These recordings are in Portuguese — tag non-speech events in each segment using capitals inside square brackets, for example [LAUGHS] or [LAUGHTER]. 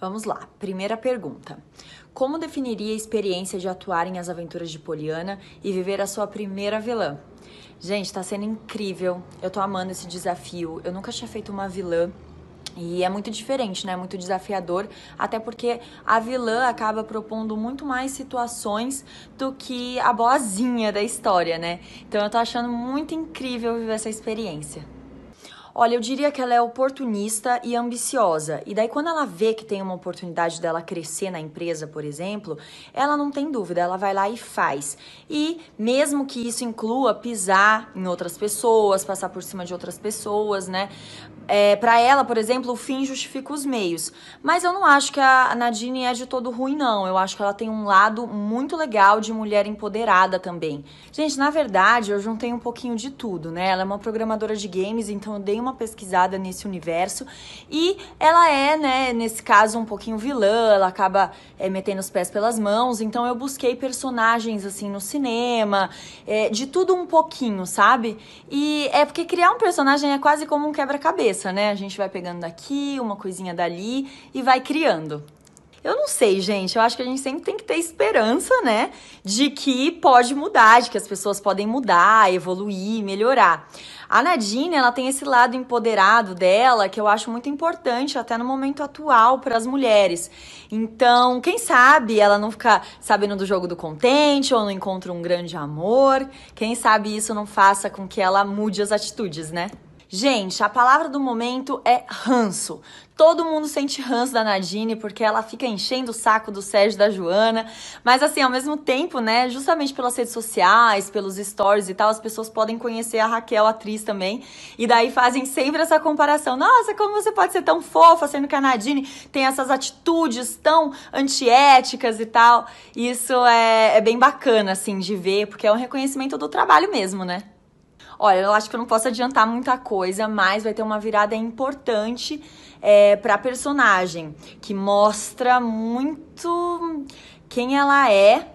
Vamos lá, primeira pergunta. Como definiria a experiência de atuar em As Aventuras de Poliana e viver a sua primeira vilã? Gente, tá sendo incrível, eu tô amando esse desafio. Eu nunca tinha feito uma vilã e é muito diferente, né? Muito desafiador, até porque a vilã acaba propondo muito mais situações do que a boazinha da história, né? Então eu tô achando muito incrível viver essa experiência. Olha, eu diria que ela é oportunista e ambiciosa. E daí, quando ela vê que tem uma oportunidade dela crescer na empresa, por exemplo, ela não tem dúvida, ela vai lá e faz. E mesmo que isso inclua pisar em outras pessoas, passar por cima de outras pessoas, né? É, para ela, por exemplo, o fim justifica os meios. Mas eu não acho que a Nadine é de todo ruim, não. Eu acho que ela tem um lado muito legal de mulher empoderada também. Gente, na verdade, eu juntei um pouquinho de tudo, né? Ela é uma programadora de games, então eu dei uma uma pesquisada nesse universo. E ela é, né, nesse caso, um pouquinho vilã, ela acaba é, metendo os pés pelas mãos. Então eu busquei personagens, assim, no cinema, é, de tudo um pouquinho, sabe? E é porque criar um personagem é quase como um quebra-cabeça, né? A gente vai pegando daqui, uma coisinha dali e vai criando. Eu não sei, gente. Eu acho que a gente sempre tem que ter esperança, né? De que pode mudar, de que as pessoas podem mudar, evoluir, melhorar. A Nadine, ela tem esse lado empoderado dela que eu acho muito importante até no momento atual para as mulheres. Então, quem sabe ela não fica sabendo do jogo do contente ou não encontra um grande amor. Quem sabe isso não faça com que ela mude as atitudes, né? Gente, a palavra do momento é ranço. Todo mundo sente ranço da Nadine porque ela fica enchendo o saco do Sérgio e da Joana. Mas assim, ao mesmo tempo, né, justamente pelas redes sociais, pelos stories e tal, as pessoas podem conhecer a Raquel, a atriz também. E daí fazem sempre essa comparação. Nossa, como você pode ser tão fofa, sendo que a Nadine tem essas atitudes tão antiéticas e tal. Isso é, é bem bacana, assim, de ver, porque é um reconhecimento do trabalho mesmo, né? Olha, eu acho que eu não posso adiantar muita coisa, mas vai ter uma virada importante é, pra personagem, que mostra muito quem ela é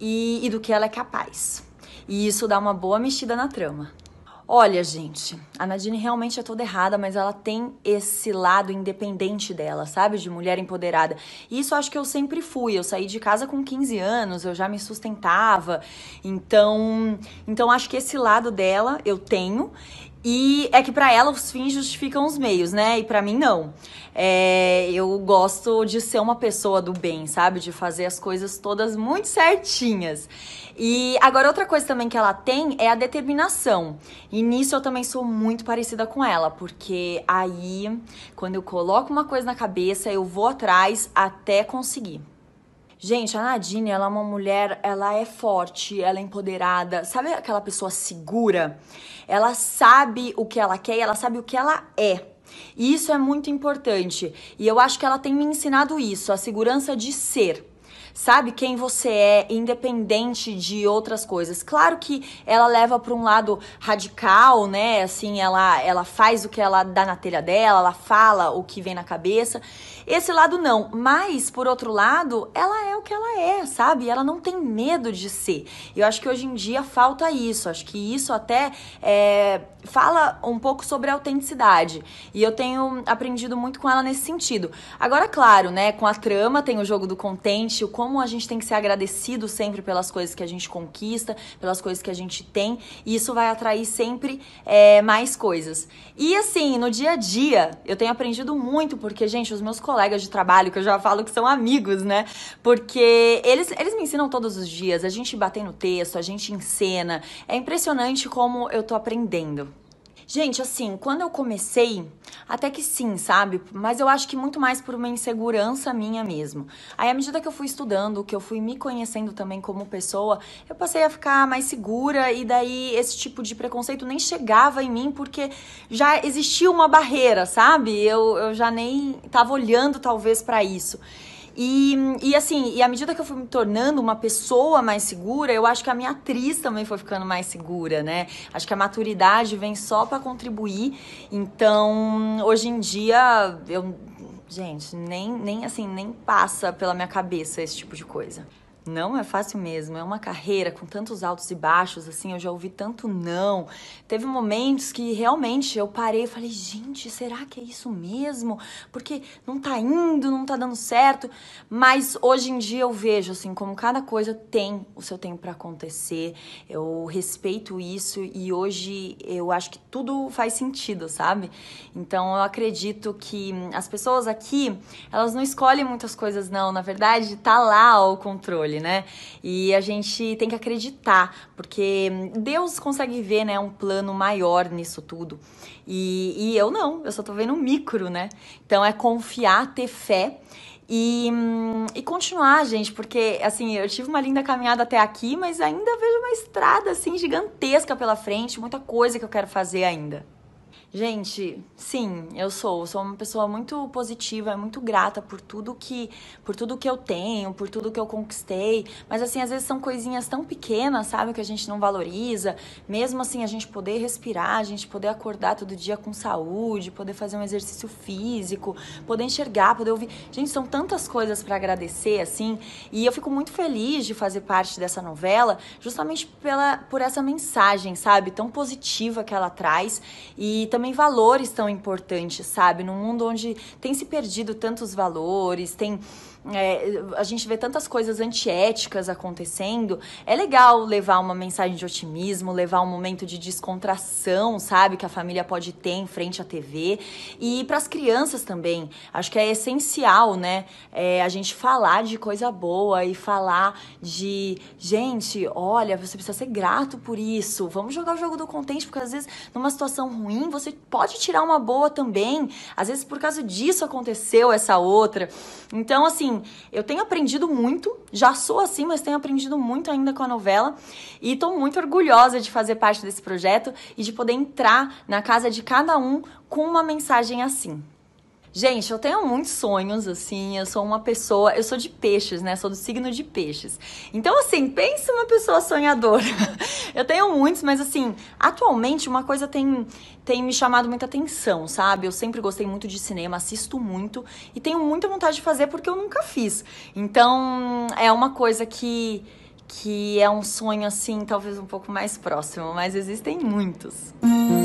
e, e do que ela é capaz. E isso dá uma boa mexida na trama. Olha, gente, a Nadine realmente é toda errada, mas ela tem esse lado independente dela, sabe? De mulher empoderada. E isso acho que eu sempre fui. Eu saí de casa com 15 anos, eu já me sustentava. Então, então acho que esse lado dela eu tenho. E é que para ela os fins justificam os meios, né? E para mim não. É, eu gosto de ser uma pessoa do bem, sabe? De fazer as coisas todas muito certinhas. E agora outra coisa também que ela tem é a determinação. E nisso eu também sou muito parecida com ela, porque aí quando eu coloco uma coisa na cabeça, eu vou atrás até conseguir. Gente, a Nadine, ela é uma mulher, ela é forte, ela é empoderada. Sabe aquela pessoa segura? Ela sabe o que ela quer, ela sabe o que ela é. E isso é muito importante. E eu acho que ela tem me ensinado isso, a segurança de ser sabe quem você é, independente de outras coisas. Claro que ela leva para um lado radical, né? Assim, ela ela faz o que ela dá na telha dela, ela fala o que vem na cabeça. Esse lado não, mas por outro lado, ela é o que ela é, sabe? Ela não tem medo de ser. Eu acho que hoje em dia falta isso. Acho que isso até é, fala um pouco sobre a autenticidade. E eu tenho aprendido muito com ela nesse sentido. Agora, claro, né? Com a trama tem o jogo do contente, o como a gente tem que ser agradecido sempre pelas coisas que a gente conquista, pelas coisas que a gente tem, e isso vai atrair sempre é, mais coisas. E assim, no dia a dia, eu tenho aprendido muito, porque, gente, os meus colegas de trabalho, que eu já falo que são amigos, né? Porque eles, eles me ensinam todos os dias, a gente bate no texto, a gente encena. É impressionante como eu tô aprendendo. Gente, assim, quando eu comecei, até que sim, sabe? Mas eu acho que muito mais por uma insegurança minha mesmo. Aí, à medida que eu fui estudando, que eu fui me conhecendo também como pessoa, eu passei a ficar mais segura e daí esse tipo de preconceito nem chegava em mim porque já existia uma barreira, sabe? Eu, eu já nem tava olhando talvez para isso. E, e assim, e à medida que eu fui me tornando uma pessoa mais segura, eu acho que a minha atriz também foi ficando mais segura, né? Acho que a maturidade vem só para contribuir. Então, hoje em dia, eu. Gente, nem, nem assim, nem passa pela minha cabeça esse tipo de coisa. Não é fácil mesmo, é uma carreira com tantos altos e baixos, assim, eu já ouvi tanto não. Teve momentos que realmente eu parei e falei, gente, será que é isso mesmo? Porque não tá indo, não tá dando certo. Mas hoje em dia eu vejo, assim, como cada coisa tem o seu tempo para acontecer, eu respeito isso e hoje eu acho que tudo faz sentido, sabe? Então eu acredito que as pessoas aqui, elas não escolhem muitas coisas, não. Na verdade, tá lá o controle né? E a gente tem que acreditar, porque Deus consegue ver, né, um plano maior nisso tudo. E, e eu não, eu só tô vendo um micro, né? Então é confiar, ter fé. E, e, continuar, gente, porque assim, eu tive uma linda caminhada até aqui, mas ainda vejo uma estrada assim gigantesca pela frente, muita coisa que eu quero fazer ainda. Gente, sim, eu sou. Sou uma pessoa muito positiva, muito grata por tudo que, por tudo que eu tenho, por tudo que eu conquistei. Mas assim, às vezes são coisinhas tão pequenas, sabe, que a gente não valoriza. Mesmo assim, a gente poder respirar, a gente poder acordar todo dia com saúde, poder fazer um exercício físico, poder enxergar, poder ouvir. Gente, são tantas coisas para agradecer, assim. E eu fico muito feliz de fazer parte dessa novela, justamente pela, por essa mensagem, sabe, tão positiva que ela traz e também também valores tão importantes, sabe? Num mundo onde tem se perdido tantos valores, tem é, a gente vê tantas coisas antiéticas acontecendo, é legal levar uma mensagem de otimismo, levar um momento de descontração, sabe, que a família pode ter em frente à TV. E para as crianças também, acho que é essencial, né, é, a gente falar de coisa boa e falar de, gente, olha, você precisa ser grato por isso, vamos jogar o jogo do contente, porque às vezes numa situação ruim você pode tirar uma boa também, às vezes por causa disso aconteceu essa outra. Então, assim, eu tenho aprendido muito, já sou assim, mas tenho aprendido muito ainda com a novela e estou muito orgulhosa de fazer parte desse projeto e de poder entrar na casa de cada um com uma mensagem assim. Gente, eu tenho muitos sonhos, assim, eu sou uma pessoa, eu sou de peixes, né? Sou do signo de peixes. Então, assim, pense uma pessoa sonhadora. [LAUGHS] eu tenho muitos, mas assim, atualmente uma coisa tem, tem me chamado muita atenção, sabe? Eu sempre gostei muito de cinema, assisto muito e tenho muita vontade de fazer porque eu nunca fiz. Então, é uma coisa que que é um sonho assim, talvez um pouco mais próximo, mas existem muitos. Música